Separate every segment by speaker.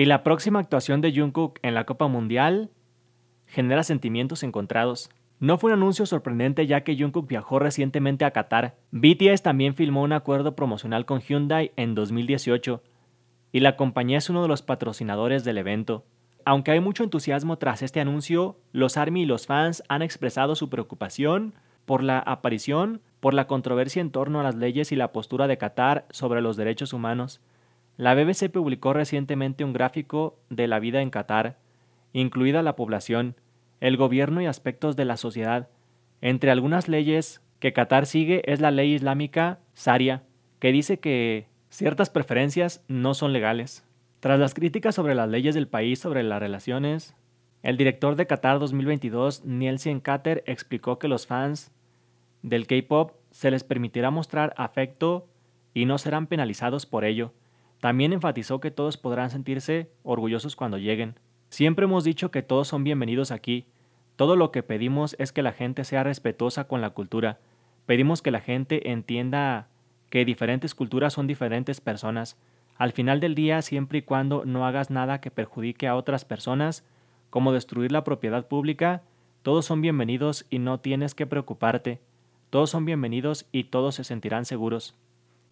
Speaker 1: Y la próxima actuación de Jungkook en la Copa Mundial genera sentimientos encontrados. No fue un anuncio sorprendente ya que Jungkook viajó recientemente a Qatar. BTS también firmó un acuerdo promocional con Hyundai en 2018 y la compañía es uno de los patrocinadores del evento. Aunque hay mucho entusiasmo tras este anuncio, los ARMY y los fans han expresado su preocupación por la aparición, por la controversia en torno a las leyes y la postura de Qatar sobre los derechos humanos. La BBC publicó recientemente un gráfico de la vida en Qatar, incluida la población, el gobierno y aspectos de la sociedad. Entre algunas leyes que Qatar sigue es la ley islámica Sharia, que dice que ciertas preferencias no son legales. Tras las críticas sobre las leyes del país sobre las relaciones, el director de Qatar 2022, Nielsen Kater, explicó que los fans del K-pop se les permitirá mostrar afecto y no serán penalizados por ello. También enfatizó que todos podrán sentirse orgullosos cuando lleguen. Siempre hemos dicho que todos son bienvenidos aquí. Todo lo que pedimos es que la gente sea respetuosa con la cultura. Pedimos que la gente entienda que diferentes culturas son diferentes personas. Al final del día, siempre y cuando no hagas nada que perjudique a otras personas, como destruir la propiedad pública, todos son bienvenidos y no tienes que preocuparte. Todos son bienvenidos y todos se sentirán seguros.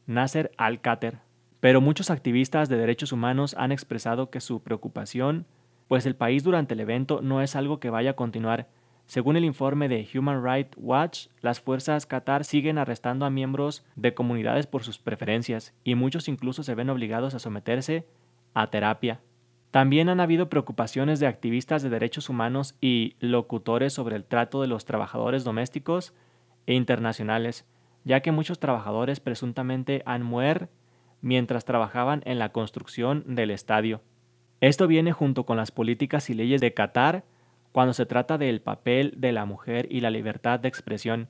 Speaker 1: Nasser Al-Kater pero muchos activistas de derechos humanos han expresado que su preocupación, pues el país durante el evento no es algo que vaya a continuar. Según el informe de Human Rights Watch, las fuerzas Qatar siguen arrestando a miembros de comunidades por sus preferencias y muchos incluso se ven obligados a someterse a terapia. También han habido preocupaciones de activistas de derechos humanos y locutores sobre el trato de los trabajadores domésticos e internacionales, ya que muchos trabajadores presuntamente han muerto mientras trabajaban en la construcción del estadio. Esto viene junto con las políticas y leyes de Qatar cuando se trata del papel de la mujer y la libertad de expresión.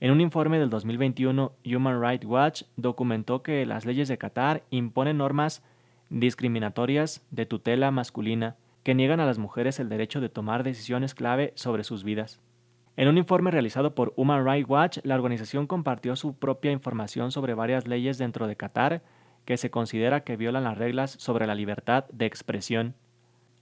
Speaker 1: En un informe del 2021, Human Rights Watch documentó que las leyes de Qatar imponen normas discriminatorias de tutela masculina que niegan a las mujeres el derecho de tomar decisiones clave sobre sus vidas. En un informe realizado por Human Rights Watch, la organización compartió su propia información sobre varias leyes dentro de Qatar que se considera que violan las reglas sobre la libertad de expresión.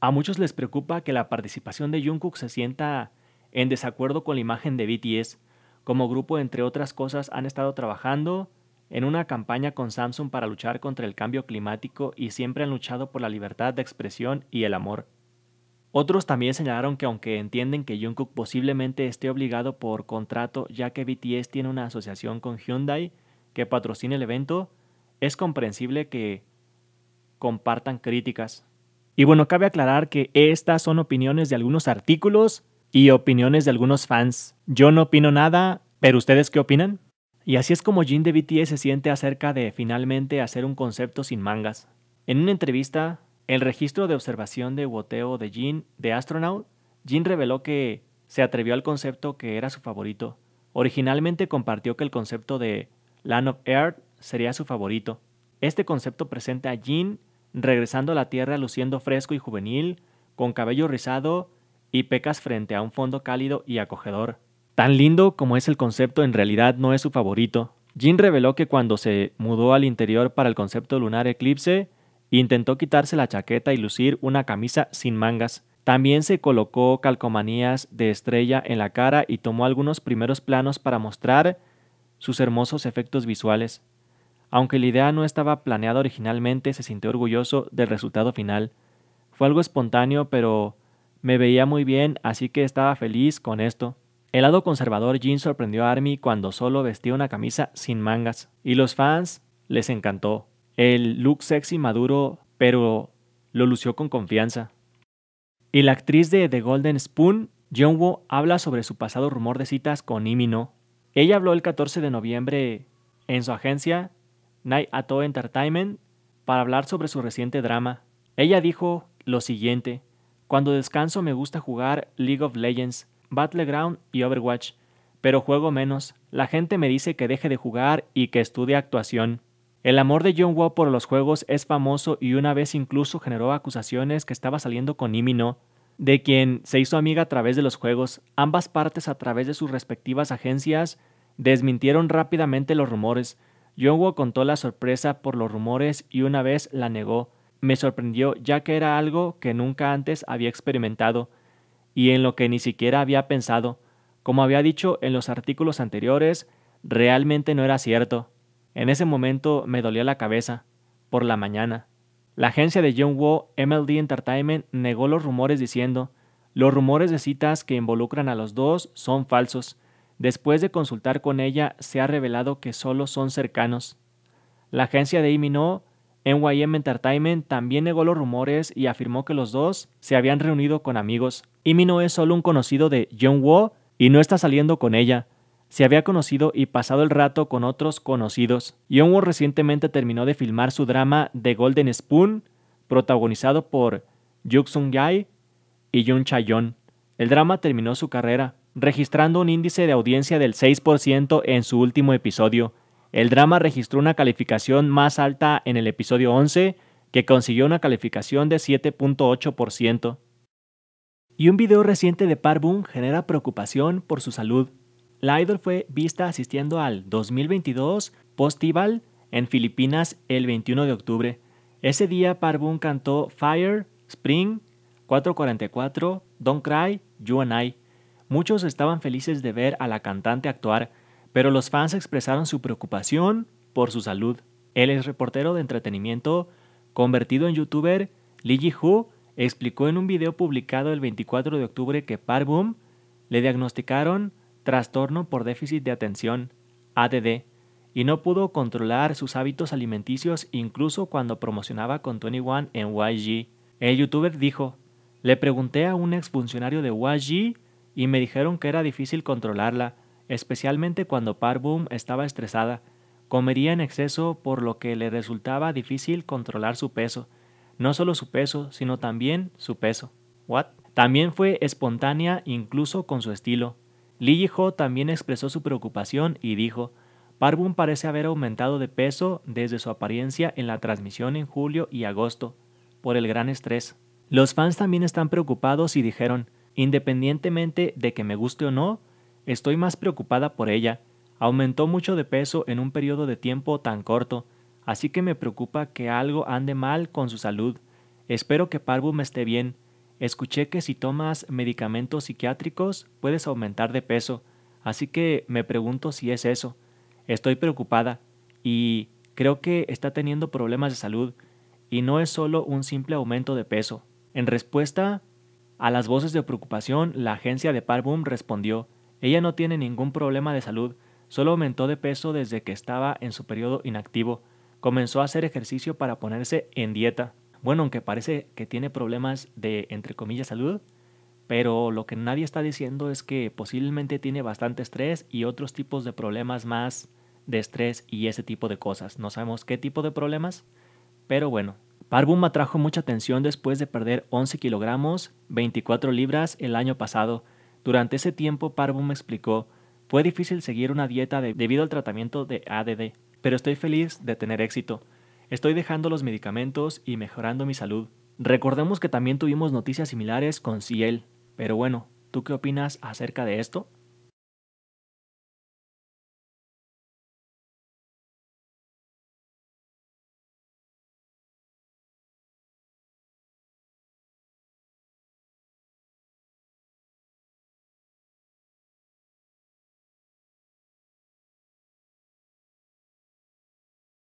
Speaker 1: A muchos les preocupa que la participación de Jungkook se sienta en desacuerdo con la imagen de BTS. Como grupo, entre otras cosas, han estado trabajando en una campaña con Samsung para luchar contra el cambio climático y siempre han luchado por la libertad de expresión y el amor. Otros también señalaron que aunque entienden que Jungkook posiblemente esté obligado por contrato ya que BTS tiene una asociación con Hyundai que patrocina el evento, es comprensible que compartan críticas. Y bueno, cabe aclarar que estas son opiniones de algunos artículos y opiniones de algunos fans. Yo no opino nada, pero ¿ustedes qué opinan? Y así es como Jin de BTS se siente acerca de finalmente hacer un concepto sin mangas. En una entrevista, el registro de observación de boteo de Jin de Astronaut, Jin reveló que se atrevió al concepto que era su favorito. Originalmente compartió que el concepto de Land of Earth sería su favorito. Este concepto presenta a Jin regresando a la Tierra luciendo fresco y juvenil, con cabello rizado y pecas frente a un fondo cálido y acogedor. Tan lindo como es el concepto, en realidad no es su favorito. Jin reveló que cuando se mudó al interior para el concepto lunar eclipse, Intentó quitarse la chaqueta y lucir una camisa sin mangas. También se colocó calcomanías de estrella en la cara y tomó algunos primeros planos para mostrar sus hermosos efectos visuales. Aunque la idea no estaba planeada originalmente, se sintió orgulloso del resultado final. Fue algo espontáneo, pero me veía muy bien, así que estaba feliz con esto. El lado conservador Jin sorprendió a Army cuando solo vestía una camisa sin mangas, y los fans les encantó el look sexy maduro, pero lo lució con confianza. Y la actriz de The Golden Spoon, Jungwoo, habla sobre su pasado rumor de citas con Imino. Ella habló el 14 de noviembre en su agencia, Night Ato Entertainment, para hablar sobre su reciente drama. Ella dijo lo siguiente, cuando descanso me gusta jugar League of Legends, Battleground y Overwatch, pero juego menos. La gente me dice que deje de jugar y que estudie actuación. El amor de John Woo por los juegos es famoso y una vez incluso generó acusaciones que estaba saliendo con Imino, de quien se hizo amiga a través de los juegos. Ambas partes a través de sus respectivas agencias desmintieron rápidamente los rumores. John Woo contó la sorpresa por los rumores y una vez la negó. Me sorprendió ya que era algo que nunca antes había experimentado y en lo que ni siquiera había pensado. Como había dicho en los artículos anteriores, realmente no era cierto. En ese momento me dolía la cabeza. Por la mañana. La agencia de John Woo, MLD Entertainment, negó los rumores diciendo, los rumores de citas que involucran a los dos son falsos. Después de consultar con ella, se ha revelado que solo son cercanos. La agencia de Imino, NYM Entertainment, también negó los rumores y afirmó que los dos se habían reunido con amigos. Imino es solo un conocido de John Woo y no está saliendo con ella se había conocido y pasado el rato con otros conocidos. Young recientemente terminó de filmar su drama The Golden Spoon, protagonizado por Juk Sung yai y Cha yeon El drama terminó su carrera, registrando un índice de audiencia del 6% en su último episodio. El drama registró una calificación más alta en el episodio 11, que consiguió una calificación de 7.8%. Y un video reciente de Park Boon genera preocupación por su salud. La idol fue vista asistiendo al 2022 Postival en Filipinas el 21 de octubre. Ese día Parvun cantó Fire, Spring, 444, Don't Cry, You and I. Muchos estaban felices de ver a la cantante actuar, pero los fans expresaron su preocupación por su salud. El ex reportero de entretenimiento, convertido en youtuber, Lee ji explicó en un video publicado el 24 de octubre que Parvum le diagnosticaron trastorno por déficit de atención, ADD, y no pudo controlar sus hábitos alimenticios incluso cuando promocionaba con 21 en YG. El youtuber dijo, le pregunté a un exfuncionario de YG y me dijeron que era difícil controlarla, especialmente cuando Parboom estaba estresada. Comería en exceso por lo que le resultaba difícil controlar su peso. No solo su peso, sino también su peso. What? También fue espontánea incluso con su estilo. Li Ho también expresó su preocupación y dijo, Parboom parece haber aumentado de peso desde su apariencia en la transmisión en julio y agosto, por el gran estrés. Los fans también están preocupados y dijeron, independientemente de que me guste o no, estoy más preocupada por ella. Aumentó mucho de peso en un periodo de tiempo tan corto, así que me preocupa que algo ande mal con su salud. Espero que Parvum esté bien, Escuché que si tomas medicamentos psiquiátricos puedes aumentar de peso, así que me pregunto si es eso. Estoy preocupada y creo que está teniendo problemas de salud y no es solo un simple aumento de peso. En respuesta a las voces de preocupación, la agencia de Parboom respondió, ella no tiene ningún problema de salud, solo aumentó de peso desde que estaba en su periodo inactivo. Comenzó a hacer ejercicio para ponerse en dieta bueno, aunque parece que tiene problemas de, entre comillas, salud, pero lo que nadie está diciendo es que posiblemente tiene bastante estrés y otros tipos de problemas más de estrés y ese tipo de cosas. No sabemos qué tipo de problemas, pero bueno. Parvum atrajo mucha atención después de perder 11 kilogramos, 24 libras el año pasado. Durante ese tiempo, Parvum explicó, fue difícil seguir una dieta debido al tratamiento de ADD, pero estoy feliz de tener éxito. Estoy dejando los medicamentos y mejorando mi salud. Recordemos que también tuvimos noticias similares con Ciel. Pero bueno, ¿tú qué opinas acerca de esto?